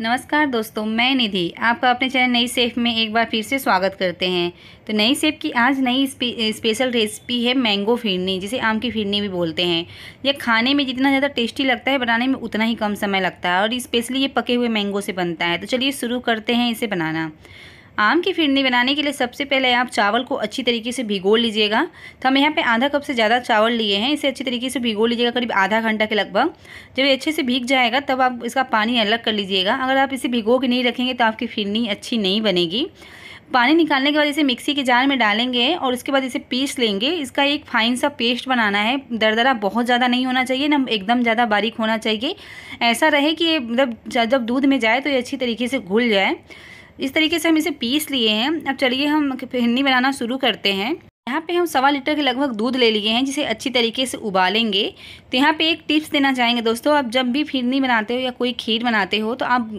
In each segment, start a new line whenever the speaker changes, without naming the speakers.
नमस्कार दोस्तों मैं निधि आपका अपने चैनल नई सेफ में एक बार फिर से स्वागत करते हैं तो नई सेफ की आज नई स्पे, स्पेशल रेसिपी है मैंगो फिरनी जिसे आम की फिरनी भी बोलते हैं यह खाने में जितना ज़्यादा टेस्टी लगता है बनाने में उतना ही कम समय लगता है और स्पेशली ये पके हुए मैंगो से बनता है तो चलिए शुरू करते हैं इसे बनाना आम की फिरनी बनाने के लिए सबसे पहले आप चावल को अच्छी तरीके से भिगो लीजिएगा तो हम यहाँ पे आधा कप से ज़्यादा चावल लिए हैं इसे अच्छी तरीके से भिगो लीजिएगा करीब आधा घंटा के लगभग जब ये अच्छे से भीग जाएगा तब आप इसका पानी अलग कर लीजिएगा अगर आप इसे भिगो के नहीं रखेंगे तो आपकी फिरनी अच्छी नहीं बनेगी पानी निकालने के बाद इसे मिक्सी के जार में डालेंगे और उसके बाद इसे पीस लेंगे इसका एक फाइन सा पेस्ट बनाना है दरदरा बहुत ज़्यादा नहीं होना चाहिए ना एकदम ज़्यादा बारीक होना चाहिए ऐसा रहे कि ये मतलब जब दूध में जाए तो ये अच्छी तरीके से घुल जाए इस तरीके से हम इसे पीस लिए हैं अब चलिए हम फिरनी बनाना शुरू करते हैं यहाँ पे हम सवा लीटर के लगभग दूध ले लिए हैं जिसे अच्छी तरीके से उबालेंगे तो यहाँ पे एक टिप्स देना चाहेंगे दोस्तों आप जब भी फिरनी बनाते हो या कोई खीर बनाते हो तो आप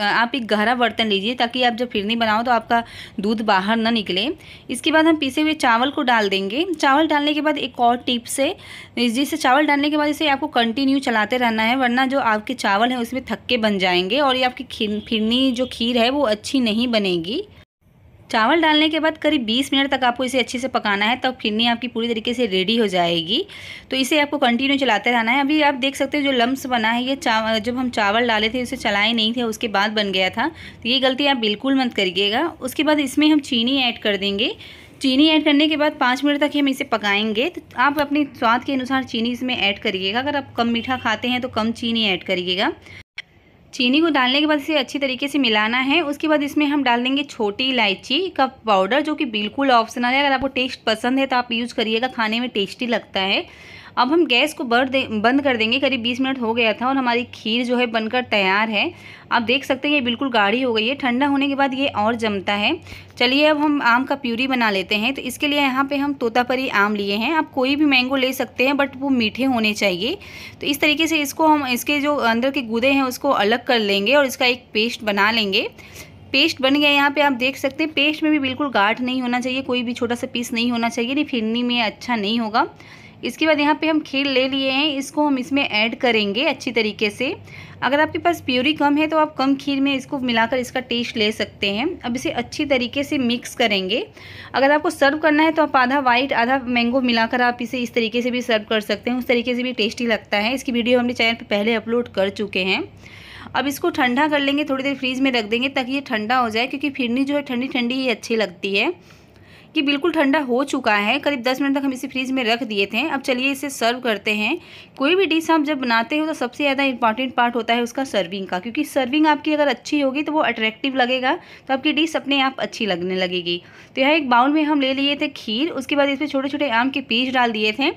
आप एक गहरा बर्तन लीजिए ताकि आप जब फिरनी बनाओ तो आपका दूध बाहर ना निकले इसके बाद हम पीसे हुए चावल को डाल देंगे चावल डालने के बाद एक और टिप्स है जिससे चावल डालने के बाद इसे आपको कंटिन्यू चलाते रहना है वरना जो आपके चावल हैं उसमें थक्के बन जाएंगे और ये आपकी फिरनी जो खीर है वो अच्छी नहीं बनेगी चावल डालने के बाद करीब 20 मिनट तक आपको इसे अच्छे से पकाना है तब तो आपकी पूरी तरीके से रेडी हो जाएगी तो इसे आपको कंटिन्यू चलाते रहना है अभी आप देख सकते हो जो लम्स बना है ये चावल जब हम चावल डाले थे उसे चलाए नहीं थे उसके बाद बन गया था तो ये गलती आप बिल्कुल मत करिएगा उसके बाद इसमें हम चीनी ऐड कर देंगे चीनी ऐड करने के बाद पाँच मिनट तक हम इसे पकाएंगे तो आप अपने स्वाद के अनुसार चीनी इसमें ऐड करिएगा अगर आप कम मीठा खाते हैं तो कम चीनी ऐड करिएगा चीनी को डालने के बाद इसे अच्छी तरीके से मिलाना है उसके बाद इसमें हम डाल देंगे छोटी इलायची का पाउडर जो कि बिल्कुल ऑप्शनल है अगर आपको टेस्ट पसंद है तो आप यूज़ करिएगा खाने में टेस्टी लगता है अब हम गैस को बर दे बंद कर देंगे करीब बीस मिनट हो गया था और हमारी खीर जो है बनकर तैयार है आप देख सकते हैं ये बिल्कुल गाढ़ी हो गई है ठंडा होने के बाद ये और जमता है चलिए अब हम आम का प्यूरी बना लेते हैं तो इसके लिए यहाँ पे हम तोतापरी आम लिए हैं आप कोई भी मैंगो ले सकते हैं बट वो मीठे होने चाहिए तो इस तरीके से इसको हम इसके जो अंदर के गुदे हैं उसको अलग कर लेंगे और इसका एक पेस्ट बना लेंगे पेस्ट बन गया यहाँ पे आप देख सकते हैं पेस्ट में भी बिल्कुल गाठ नहीं होना चाहिए कोई भी छोटा सा पीस नहीं होना चाहिए नहीं फिरनी में अच्छा नहीं होगा इसके बाद यहाँ पे हम खीर ले लिए हैं इसको हम इसमें ऐड करेंगे अच्छी तरीके से अगर आपके पास प्यूरी कम है तो आप कम खीर में इसको मिलाकर इसका टेस्ट ले सकते हैं अब इसे अच्छी तरीके से मिक्स करेंगे अगर आपको सर्व करना है तो आप आधा वाइट आधा मैंगो मिलाकर आप इसे इस तरीके से भी सर्व कर सकते हैं उस तरीके से भी टेस्टी लगता है इसकी वीडियो हमने चैनल पर पहले अपलोड कर चुके हैं अब इसको ठंडा कर लेंगे थोड़ी देर फ्रीज में रख देंगे ताकि ये ठंडा हो जाए क्योंकि फिरनी जो है ठंडी ठंडी ही अच्छी लगती है कि बिल्कुल ठंडा हो चुका है करीब दस मिनट तक हम इसे फ्रिज में रख दिए थे अब चलिए इसे सर्व करते हैं कोई भी डिश आप जब बनाते हो तो सबसे ज़्यादा इंपॉर्टेंट पार्ट होता है उसका सर्विंग का क्योंकि सर्विंग आपकी अगर अच्छी होगी तो वो अट्रैक्टिव लगेगा तो आपकी डिश अपने आप अच्छी लगने लगेगी तो यह एक बाउल में हम ले लिए थे खीर उसके बाद इसमें छोटे छोटे आम के पीज डाल दिए थे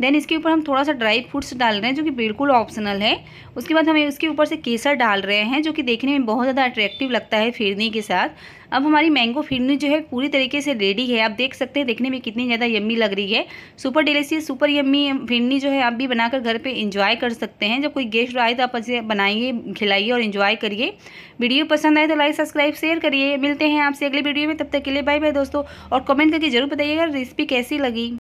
देन इसके ऊपर हम थोड़ा सा ड्राई फ्रूट्स डाल रहे हैं जो कि बिल्कुल ऑप्शनल है उसके बाद हमें उसके ऊपर से केसर डाल रहे हैं जो कि देखने में बहुत ज़्यादा अट्रैक्टिव लगता है फिरनी के साथ अब हमारी मैंगो फिरनी जो है पूरी तरीके से रेडी है आप देख सकते हैं देखने में कितनी ज़्यादा यम्मी लग रही है super delicious super yummy phirni जो है आप भी बनाकर घर पे इंजॉय कर सकते हैं जब कोई गेस्ट आए तो आप इसे बनाइए खिलाइए और इन्जॉय करिए वीडियो पसंद आए तो लाइक सब्सक्राइब शेयर करिए मिलते हैं आपसे अगले वीडियो में तब तक के लिए बाय बाय दोस्तों और कमेंट करके जरूर बताइएगा रेसिपी कैसी लगी